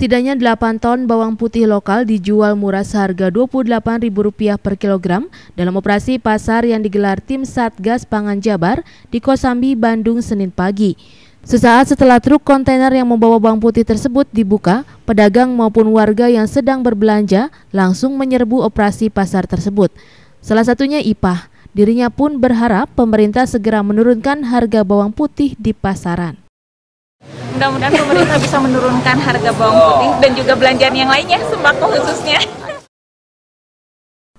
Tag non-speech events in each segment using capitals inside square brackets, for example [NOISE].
Setidaknya 8 ton bawang putih lokal dijual murah seharga Rp28.000 per kilogram dalam operasi pasar yang digelar tim Satgas Pangan Jabar di Kosambi, Bandung, Senin pagi. Sesaat setelah truk kontainer yang membawa bawang putih tersebut dibuka, pedagang maupun warga yang sedang berbelanja langsung menyerbu operasi pasar tersebut. Salah satunya Ipah. Dirinya pun berharap pemerintah segera menurunkan harga bawang putih di pasaran mudah-mudahan pemerintah bisa menurunkan harga bawang putih dan juga belanjaan yang lainnya, sembako khususnya.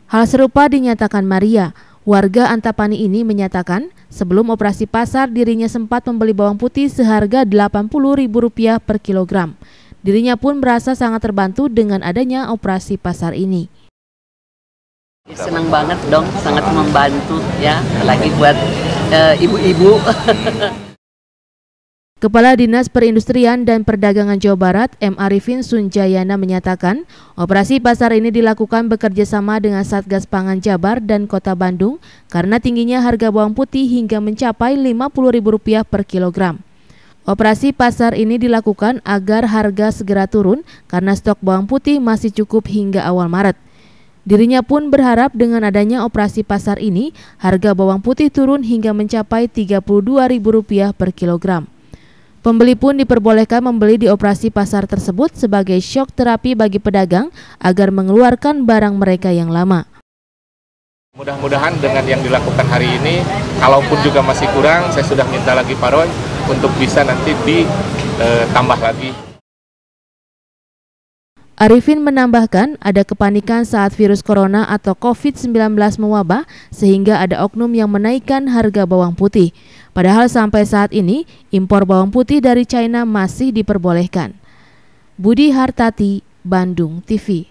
Hal serupa dinyatakan Maria. Warga Antapani ini menyatakan, sebelum operasi pasar dirinya sempat membeli bawang putih seharga Rp80.000 per kilogram. Dirinya pun merasa sangat terbantu dengan adanya operasi pasar ini. Senang banget dong, sangat membantu ya, lagi buat eh, ibu-ibu. Uh, [LAUGHS] Kepala Dinas Perindustrian dan Perdagangan Jawa Barat M. Arifin Sunjayana menyatakan, operasi pasar ini dilakukan bekerjasama dengan Satgas Pangan Jabar dan Kota Bandung karena tingginya harga bawang putih hingga mencapai Rp50.000 per kilogram. Operasi pasar ini dilakukan agar harga segera turun karena stok bawang putih masih cukup hingga awal Maret. Dirinya pun berharap dengan adanya operasi pasar ini, harga bawang putih turun hingga mencapai Rp32.000 per kilogram. Pembeli pun diperbolehkan membeli di operasi pasar tersebut sebagai shock terapi bagi pedagang agar mengeluarkan barang mereka yang lama. Mudah-mudahan dengan yang dilakukan hari ini, kalaupun juga masih kurang, saya sudah minta lagi Pak untuk bisa nanti ditambah eh, lagi. Arifin menambahkan, ada kepanikan saat virus corona atau COVID-19 mewabah, sehingga ada oknum yang menaikkan harga bawang putih. Padahal sampai saat ini impor bawang putih dari China masih diperbolehkan. Budi Hartati, Bandung TV